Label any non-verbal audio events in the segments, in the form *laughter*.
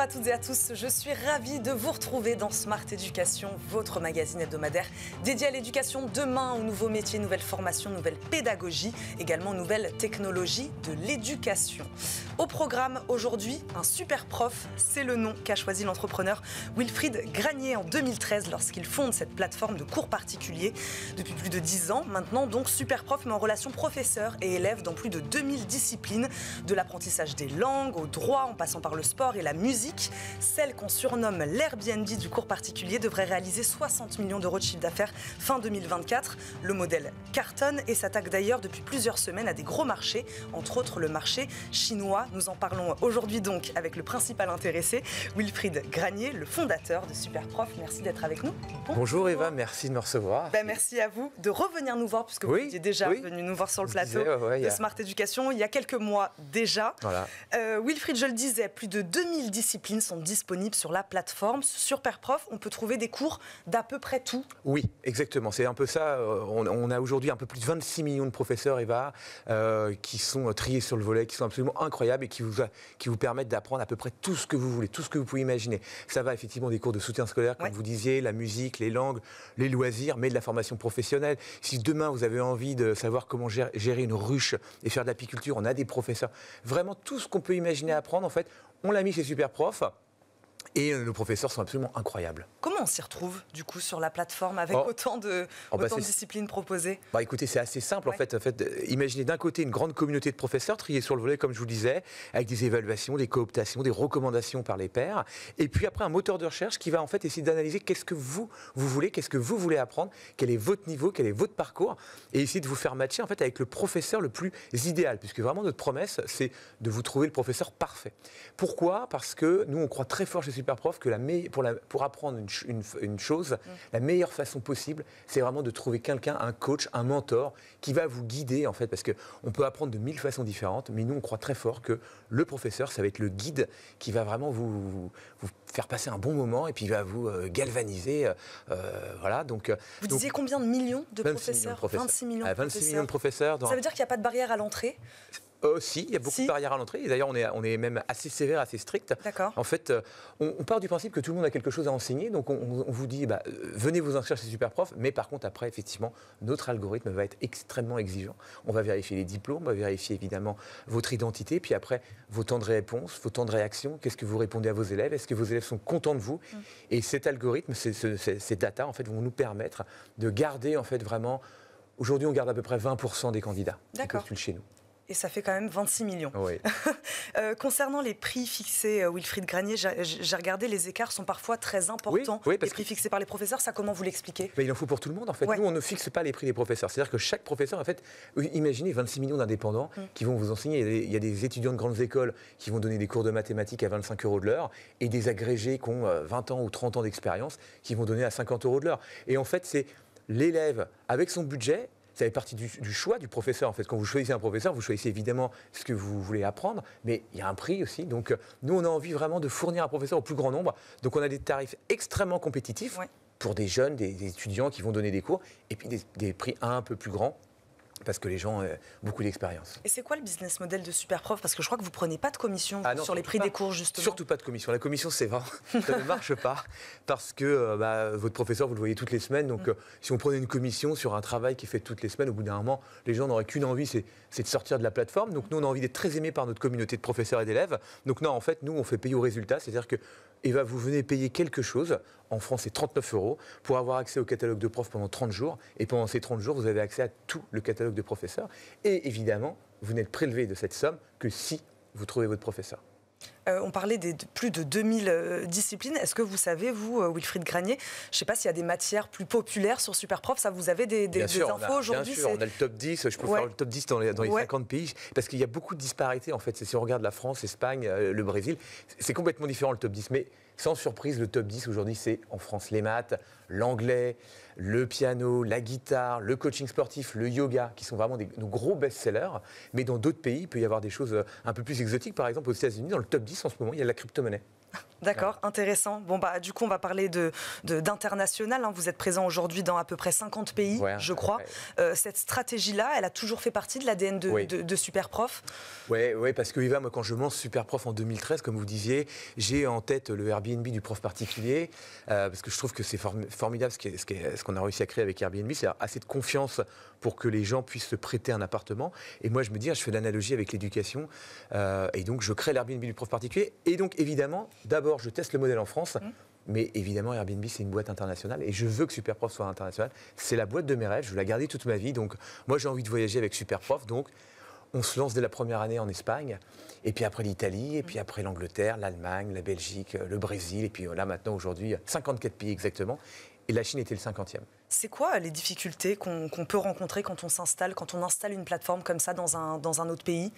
Bonjour à toutes et à tous, je suis ravie de vous retrouver dans Smart Éducation, votre magazine hebdomadaire dédié à l'éducation demain, aux nouveaux métiers, nouvelles formations, nouvelles pédagogies, également nouvelles technologies de l'éducation. Au programme aujourd'hui, un super prof, c'est le nom qu'a choisi l'entrepreneur Wilfried Granier en 2013 lorsqu'il fonde cette plateforme de cours particuliers depuis plus de 10 ans. Maintenant donc super prof mais en relation professeur et élève dans plus de 2000 disciplines, de l'apprentissage des langues au droit en passant par le sport et la musique celle qu'on surnomme l'Airbnb du cours particulier devrait réaliser 60 millions d'euros de chiffre d'affaires fin 2024. Le modèle cartonne et s'attaque d'ailleurs depuis plusieurs semaines à des gros marchés, entre autres le marché chinois. Nous en parlons aujourd'hui donc avec le principal intéressé, Wilfried Granier, le fondateur de Superprof. Merci d'être avec nous. Bonjour, Eva, merci de me recevoir. Ben, merci à vous de revenir nous voir, puisque vous étiez déjà venu nous voir sur le plateau de Smart Education il y a quelques mois déjà. Euh, Wilfried, je le disais, plus de 2000 disciplines sont disponibles sur la plateforme. Sur Perprof, on peut trouver des cours d'à peu près tout. Oui, exactement. C'est un peu ça. Euh, on, a aujourd'hui un peu plus de 26 millions de professeurs, Eva, euh, qui sont euh, triés sur le volet, qui sont absolument incroyables et qui vous, qui vous permettent d'apprendre à peu près tout ce que vous voulez, tout ce que vous pouvez imaginer. Ça va effectivement des cours de soutien scolaire, comme vous disiez, la musique, les langues, les loisirs, mais de la formation professionnelle. Si demain vous avez envie de savoir comment gérer une ruche et faire de l'apiculture, on a des professeurs. Vraiment tout ce qu'on peut imaginer apprendre, en fait, on l'a mis chez Superprof. Et euh, nos professeurs sont absolument incroyables. Comment on s'y retrouve, du coup, sur la plateforme avec oh. autant, de, oh, bah, disciplines proposées bah, Écoutez, c'est assez simple, en, fait, en fait. Euh, imaginez d'un côté une grande communauté de professeurs triés sur le volet, comme je vous le disais, avec des évaluations, des cooptations, des recommandations par les pairs. Et puis après, un moteur de recherche qui va en fait essayer d'analyser qu'est-ce que vous, vous voulez, qu'est-ce que vous voulez apprendre, quel est votre niveau, quel est votre parcours, et essayer de vous faire matcher en fait avec le professeur le plus idéal, puisque vraiment notre promesse, c'est de vous trouver le professeur parfait. Pourquoi Parce que nous, on croit très fort chez super prof que la pour, la, pour, apprendre une, chose, mm. la meilleure façon possible, c'est vraiment de trouver quelqu'un, un coach, un mentor, qui va vous guider, en fait, parce que on peut apprendre de mille façons différentes, mais nous, on croit très fort que le professeur, ça va être le guide qui va vraiment vous, faire passer un bon moment et puis il va vous euh, galvaniser. Euh, euh, voilà, donc, vous disiez combien de millions de, professeurs, 26 millions de professeurs. Ah, ça veut dire qu'il n'y a pas de barrière à l'entrée aussi euh, il y a beaucoup de barrières à l'entrée. D'ailleurs, on est, on est même assez sévère, assez strict. D'accord. En fait, euh, on, part du principe que tout le monde a quelque chose à enseigner. Donc, on, vous dit, eh ben, euh, venez vous inscrire chez Superprof. Mais par contre, après, effectivement, notre algorithme va être extrêmement exigeant. On va vérifier les diplômes, on va vérifier évidemment votre identité. Puis après, vos temps de réponse, vos temps de réaction. Qu'est-ce que vous répondez à vos élèves Est-ce que vos élèves sont contents de vous mmh. Et cet algorithme, ces, ces, data, en fait, vont nous permettre de garder, en fait, vraiment Aujourd'hui, on garde à peu près 20% des candidats qui postulent chez nous et ça fait quand même 26 millions. *laughs* Euh, concernant les prix fixés, euh, Wilfried Granier, j'ai regardé, les écarts sont parfois très importants. les prix fixés par les professeurs, ça comment vous l'expliquez ben, Il en faut pour tout le monde en fait. Nous, on ne fixe pas les prix des professeurs. C'est-à-dire que chaque professeur, en fait, euh, imaginez 26 millions d'indépendants mm. qui vont vous enseigner. Il y, il y, a des étudiants de grandes écoles qui vont donner des cours de mathématiques à 25 euros de l'heure et des agrégés qui ont 20 ans ou 30 ans d'expérience qui vont donner à 50 euros de l'heure. Et en fait, c'est l'élève avec son budget ça fait partie du, choix du professeur. En fait, quand vous choisissez un professeur, vous choisissez évidemment ce que vous voulez apprendre, mais il y a un prix aussi. Donc, euh, nous, on a envie vraiment de fournir un professeur au plus grand nombre. Donc, on a des tarifs extrêmement compétitifs. pour des jeunes, des, étudiants qui vont donner des cours, et puis des prix un peu plus grands parce que les gens ont euh, beaucoup d'expérience. Et c'est quoi le business model de Superprof Parce que je crois que vous prenez pas de commission ah sur les prix des cours, justement. Surtout pas de commission. La commission, c'est 20. *laughs* Ça ne marche pas parce que euh, bah, votre professeur, vous le voyez toutes les semaines. Donc, mm. euh, si on prenait une commission sur un travail qui est fait toutes les semaines, au bout d'un moment, les gens n'auraient qu'une envie, c'est de sortir de la plateforme. Donc, nous, on a envie d'être très aimés par notre communauté de professeurs et d'élèves. Donc, non, en fait, nous, on fait payer au résultat. C'est-à-dire que et va vous venez payer quelque chose, en France c'est 39 euros, pour avoir accès au catalogue de profs pendant 30 jours. Et pendant ces 30 jours, vous avez accès à tout le catalogue de professeurs. Et évidemment, vous n'êtes prélevé de cette somme que si vous trouvez votre professeur. Euh, on parlait des plus de 2000 euh, disciplines. Est-ce que vous savez, vous, euh, Wilfried Granier, je ne sais pas s'il y a des matières plus populaires sur Superprof, ça vous avez des, infos aujourd'hui Bien sûr, on a le top 10, je peux faire le top 10 dans les, 50 pays, parce qu'il y a beaucoup de disparités en fait. Si on regarde la France, l'Espagne, le Brésil, c'est complètement différent le top 10, mais sans surprise, le top 10 aujourd'hui, c'est en France les maths, l'anglais, le piano, la guitare, le coaching sportif, le yoga, qui sont vraiment des, nos gros best-sellers. Mais dans d'autres pays, il peut y avoir des choses un peu plus exotiques. Par exemple, aux États-Unis, dans le top 10, en ce moment, il y a la crypto-monnaie. *laughs* D'accord, intéressant. Bon, bah, du coup, on va parler d'international. De, hein. Vous êtes présent aujourd'hui dans à peu près 50 pays, je crois. Euh, cette stratégie-là, elle a toujours fait partie de l'ADN de, Superprof Oui, ouais, parce que, Eva, moi, quand je lance Superprof en 2013, comme vous disiez, j'ai en tête le Airbnb du prof particulier, euh, parce que je trouve que c'est formidable ce qu'on ce a réussi à créer avec Airbnb, c'est assez de confiance pour que les gens puissent se prêter un appartement. Et moi, je me dis, ah, je fais l'analogie avec l'éducation. Euh, et donc, je crée l'Airbnb du prof particulier. Et donc, évidemment, d'abord, je teste le modèle en France. Mmh. Mais évidemment, Airbnb, c'est une boîte internationale et je veux que Superprof soit internationale. C'est la boîte de mes rêves, je veux la garder toute ma vie. Donc, moi, j'ai envie de voyager avec Superprof. Donc, on se lance dès la première année en Espagne, et puis après l'Italie, et puis mmh. après l'Angleterre, l'Allemagne, la Belgique, euh, le Brésil, et puis oh, là maintenant aujourd'hui 54 pays exactement et la Chine était le 50 C'est quoi les difficultés qu'on peut rencontrer quand on s'installe, quand on installe une plateforme comme ça dans un, dans un autre pays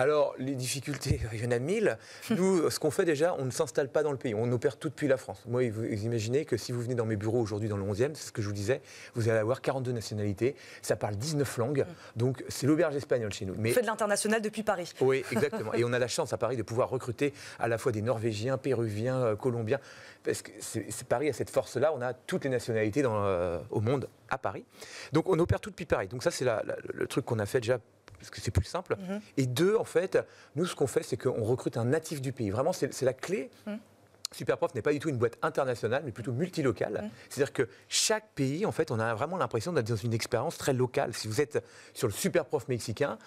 alors, les difficultés, il y en a mille. Nous, ce qu'on fait déjà, on ne s'installe pas dans le pays. On opère tout depuis la France. Moi, vous imaginez que si vous venez dans mes bureaux aujourd'hui dans le 11e, c'est ce que je vous disais, vous allez avoir 42 nationalités. Ça parle 19 langues. Mm. Donc, c'est l'auberge espagnole chez nous. Mais... On fait de l'international depuis Paris. Oui, *laughs* exactement. Et on a la chance à Paris de pouvoir recruter à la fois des Norvégiens, Péruviens, euh, Colombiens. Parce que c'est Paris a cette force-là. On a toutes les nationalités euh, au monde à Paris. Donc on opère tout depuis Paris. Donc ça, c'est le truc qu'on a fait déjà parce que c'est plus simple. Mhm. Et deux, en fait, nous, ce qu'on fait, c'est qu'on recrute un natif du pays. Vraiment, c'est la clé. Mhm. Superprof n'est pas du tout une boîte internationale, mais plutôt multilocale. Mhm. C'est-à-dire que chaque pays, en fait, on a vraiment l'impression d'être dans une expérience très locale. Si vous êtes sur le Superprof mexicain,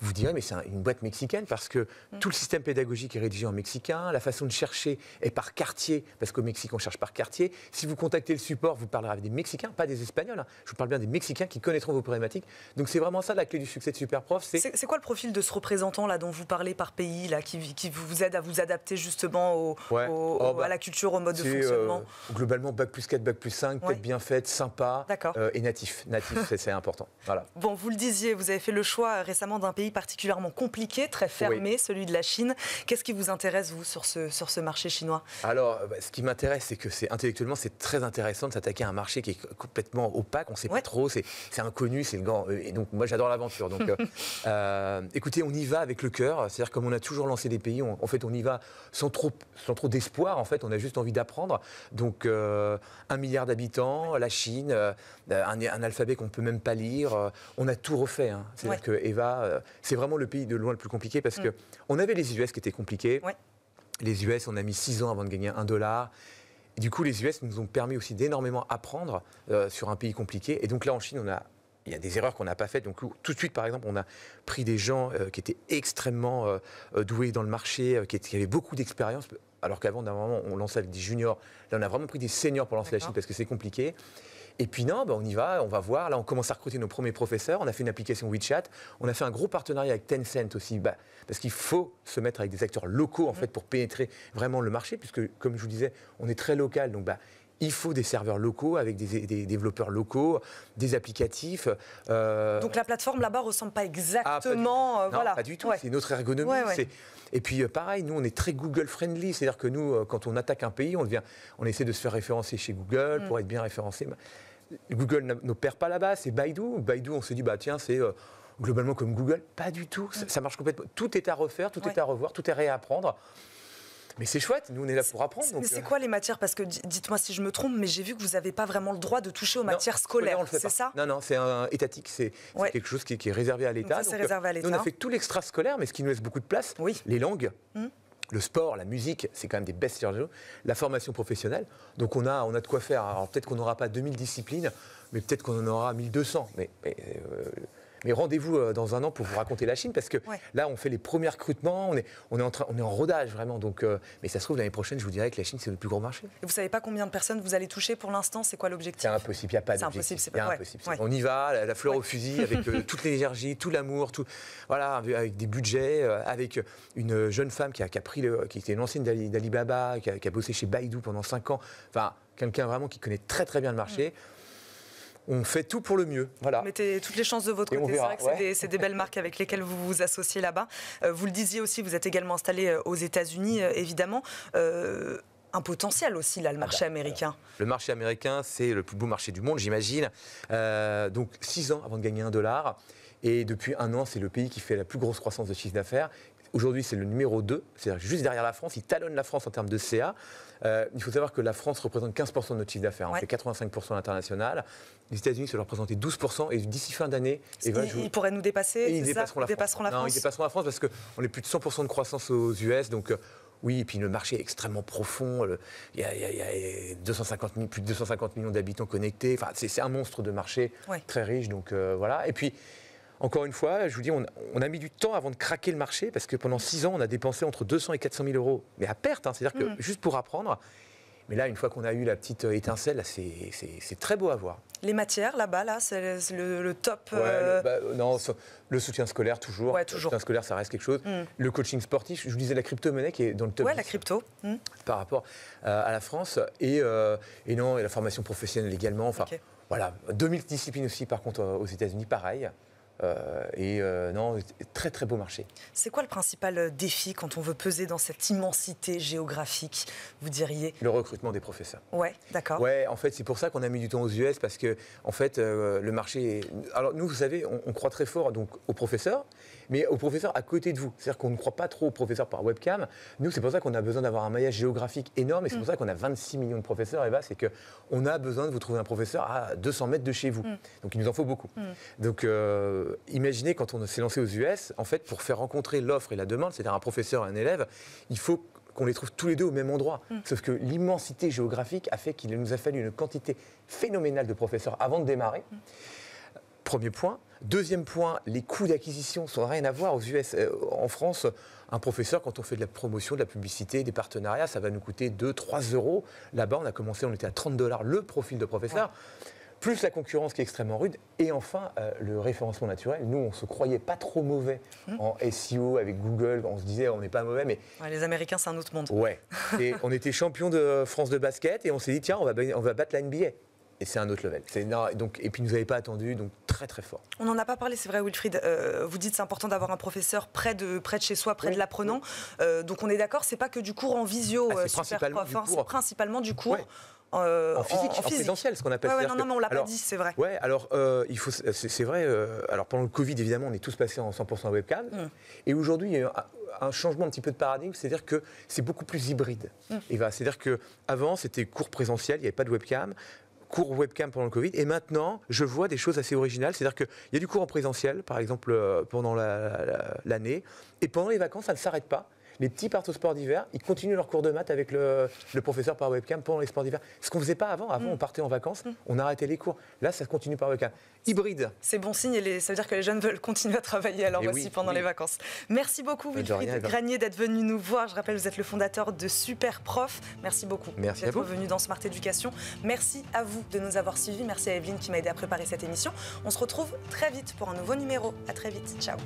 vous direz, mais c'est une boîte mexicaine parce que mm. tout le système pédagogique est rédigé en mexicain, la façon de chercher est par quartier, parce qu'au Mexique, on cherche par quartier. Si vous contactez le support, vous parlerez avec des Mexicains, pas des Espagnols. Hein. Je vous parle bien des Mexicains qui connaîtront vos problématiques. Donc c'est vraiment ça la clé du succès de Superprof. C'est quoi le profil de ce représentant là dont vous parlez par pays, là, qui, vous aide à vous adapter justement au, oh, bah, à la culture, au mode de euh, fonctionnement Globalement, bac plus 4, bac plus 5, être bien faite, sympa euh, et natif. Natif, *laughs* c'est important. Voilà. Bon, vous le disiez, vous avez fait le choix euh, récemment d'un pays particulièrement compliqué, très fermé, celui de la Chine. Qu'est-ce qui vous intéresse, vous, sur ce, sur ce marché chinois Alors, euh, bah, ce qui m'intéresse, c'est que c'est intellectuellement, c'est très intéressant de s'attaquer à un marché qui est complètement opaque, on ne sait pas trop, c'est inconnu, c'est le grand. Euh, et donc, moi, j'adore l'aventure. Donc, euh, *laughs* écoutez, on y va avec le cœur. C'est-à-dire, comme on a toujours lancé des pays, en fait, on y va sans trop, sans trop d'espoir. En fait, on a juste envie d'apprendre. Donc, un milliard d'habitants, la Chine, un, alphabet qu'on ne peut même pas lire. on a tout refait. Hein. C'est-à-dire qu'Eva... que Eva, c'est vraiment le pays de loin le plus compliqué parce qu'on mm. que on avait les US qui étaient compliqués. Les US, on a mis six ans avant de gagner un dollar. du coup, les US nous ont permis aussi d'énormément apprendre euh, sur un pays compliqué. Et donc là, en Chine, on a il y a des erreurs qu'on n'a pas faites. Donc tout de suite, par exemple, on a pris des gens euh, qui étaient extrêmement euh, doués dans le marché, qui, avaient beaucoup d'expérience, alors qu'avant, d'un moment on lançait avec des juniors. Là, on a vraiment pris des seniors pour lancer la Chine parce que c'est compliqué. Et puis non, ben, on y va, on va voir. Là, on commence à recruter nos premiers professeurs. On a fait une application WeChat. On a fait un gros partenariat avec Tencent aussi, bah, parce qu'il faut se mettre avec des acteurs locaux en mm. fait pour pénétrer vraiment le marché, puisque comme je vous disais, on est très local. Donc bah, il faut des serveurs locaux avec des, développeurs locaux, des applicatifs. Euh, Donc la plateforme là-bas ressemble pas exactement. Ah, pas euh, non, pas du tout. C'est C'est notre ergonomie. Et puis euh, pareil, nous on est très Google friendly, c'est-à-dire que nous, quand on attaque un pays, on on essaie de se faire référencer chez Google mm. pour être bien référencé. Google perd pas là-bas, c'est Baidu. Baidu, on s'est dit, bah tiens, c'est euh, globalement comme Google. Pas du tout, mm. ça, marche complètement. Tout est à refaire, tout est à revoir, tout est à réapprendre. Mais c'est chouette, nous on est là pour apprendre. Mais c'est euh. quoi les matières Parce que dites-moi si je me trompe, mais j'ai vu que vous n'avez pas vraiment le droit de toucher aux matières scolaires, c'est ça Non, non, c'est étatique, c'est quelque chose qui, est réservé à l'État. On a fait tout l'extra scolaire, mais ce qui nous laisse beaucoup de place, oui. les langues. Mm le sport, la musique, c'est quand même des best-sellers La formation professionnelle, donc on a, on a de quoi faire. Alors peut-être qu'on n'aura pas 2000 disciplines, mais peut-être qu'on en aura 1200. Mais, euh, mais rendez-vous euh, dans un an pour vous raconter la Chine, parce que là, on fait les premiers recrutements, on est, on est, en, train, on est en rodage vraiment. Donc, euh, mais ça se trouve, l'année prochaine, je vous dirais que la Chine, c'est le plus gros marché. Et vous savez pas combien de personnes vous allez toucher pour l'instant C'est quoi l'objectif C'est impossible, il n'y a pas d'objectif. C'est impossible, On y va, la, fleur au fusil, avec euh, toute l'énergie, tout l'amour, tout, voilà, avec des budgets, avec une jeune femme qui a, qui pris le, qui était une ancienne d'Alibaba, qui, a bossé chez Baidu pendant 5 ans. Enfin, quelqu'un vraiment qui connaît très très bien le marché. Mm on fait tout pour le mieux. Voilà. Mettez toutes les chances de votre côté. C'est vrai que c'est des, belles marques avec lesquelles vous vous associez là-bas. Euh, vous le disiez aussi, vous êtes également installé euh, aux États-Unis, euh, évidemment. un potentiel aussi, là, le ah marché bah, américain. Le marché américain, c'est le plus beau marché du monde, j'imagine. donc, six ans avant de gagner un dollar. Et depuis un an, c'est le pays qui fait la plus grosse croissance de chiffre d'affaires Aujourd'hui, c'est le numéro 2, c'est-à-dire juste derrière la France. Il talonne la France en termes de CA. Euh, il faut savoir que la France représente 15% de notre chiffre d'affaires. On fait 85% l'international. Les États-Unis se leur représenter 12% et d'ici fin d'année. Ils, pourraient nous dépasser. Ils dépasseront, la, France. Non, ils dépasseront la France parce qu'on est plus de 100% de croissance aux US. Donc. Euh, oui, et puis le marché est extrêmement profond. il, y a, 250 plus de 250 millions d'habitants connectés. Enfin, c'est un monstre de marché très riche. Donc euh, voilà. Et puis, encore une fois, je vous dis, on, a mis du temps avant de craquer le marché parce que pendant six ans, on a dépensé entre 200 et 400 000 euros, mais à perte. Hein. C'est-à-dire que mm. juste pour apprendre. Mais là, une fois qu'on a eu la petite euh, étincelle, c'est très beau à voir. Les matières, là-bas, là, c'est le, top. Ouais, le, euh, bah, euh, non, le soutien scolaire, toujours. Le soutien scolaire, ça reste quelque chose. Mm. Le coaching sportif, je vous disais la crypto-monnaie qui est dans le top. Oui, la crypto. Mm. Par rapport à la France. Et, non, et la formation professionnelle également. Enfin, voilà. 2000 disciplines aussi, par contre, aux États-Unis, pareil. Euh, et euh, non, très très beau marché. C'est quoi le principal euh, défi quand on veut peser dans cette immensité géographique, vous diriez Le recrutement des professeurs. Ouais, d'accord. Ouais, en fait, c'est pour ça qu'on a mis du temps aux US parce que, en fait, le marché. Alors nous, vous savez, on, on croit très fort donc aux professeurs mais aux professeurs à côté de vous. C'est-à-dire qu'on ne croit pas trop aux professeurs par webcam. Nous, c'est pour ça qu'on a besoin d'avoir un maillage géographique énorme, et c'est pour mm. ça qu'on a 26 millions de professeurs, et c'est qu'on a besoin de vous trouver un professeur à 200 mètres de chez vous. Mm. Donc il nous en faut beaucoup. Mm. Donc euh, imaginez quand on s'est lancé aux US, en fait, pour faire rencontrer l'offre et la demande, c'est-à-dire un professeur et un élève, il faut qu'on les trouve tous les deux au même endroit. Sauf que l'immensité géographique a fait qu'il nous a fallu une quantité phénoménale de professeurs avant de démarrer. Premier point. Deuxième point, les coûts d'acquisition sont rien à voir aux US. Euh, en France, un professeur, quand on fait de la promotion, de la publicité, des partenariats, ça va nous coûter 2, 3 euros. Là-bas, on a commencé, on était à 30 dollars le profil de professeur. Plus la concurrence qui est extrêmement rude. Et enfin, euh, le référencement naturel. Nous, on se croyait pas trop mauvais hum. en SEO avec Google. On se disait, on n'est pas mauvais, mais. les Américains, c'est un autre monde. Ouais. et on était champion de France de basket et on s'est dit, tiens, on va, on va battre la NBA et c'est un autre level. Donc, et puis nous n'avez pas attendu, donc très très fort. On n'en a pas parlé, c'est vrai Wilfried, euh, vous dites c'est important d'avoir un professeur près de, près de chez soi, près de l'apprenant. Euh, donc on est d'accord, c'est pas que du cours en visio, ah, euh, c'est principalement, hein, principalement, du cours. en physique, en, présentiel, ce qu'on appelle. Ouais, non, non, mais on l'a pas dit, c'est vrai. Ouais, alors il faut, c'est vrai. alors pendant le Covid, évidemment, on est tous passés en 100% webcam. Mm. Et aujourd'hui, il y a eu un, changement un petit peu de paradigme, c'est-à-dire que c'est beaucoup plus hybride. Mm. Et va, ben, c'est-à-dire que avant, c'était cours présentiel, il n'y avait pas de webcam cours webcam pendant le Covid. Et maintenant, je vois des choses assez originales. C'est-à-dire qu'il y a du cours en présentiel, par exemple, euh, pendant l'année. et pendant les vacances, ça ne s'arrête pas les petits partent au sport d'hiver, ils continuent leur cours de maths avec le, professeur par webcam pendant les sports d'hiver. Ce qu'on ne faisait pas avant. Avant, mm. on partait en vacances, mm. on arrêtait les cours. Là, ça continue par webcam. Hybride. C'est bon signe, et ça veut dire que les jeunes veulent continuer à travailler alors eh aussi pendant les vacances. Merci beaucoup, Wilfried Granier, d'être venu nous voir. Je rappelle, vous êtes le fondateur de Super Prof. Merci beaucoup Merci d'être venu dans Smart Education. Merci à vous de nous avoir suivis. Merci à Evelyne qui m'a aidé à préparer cette émission. On se retrouve très vite pour un nouveau numéro. À très vite. Ciao.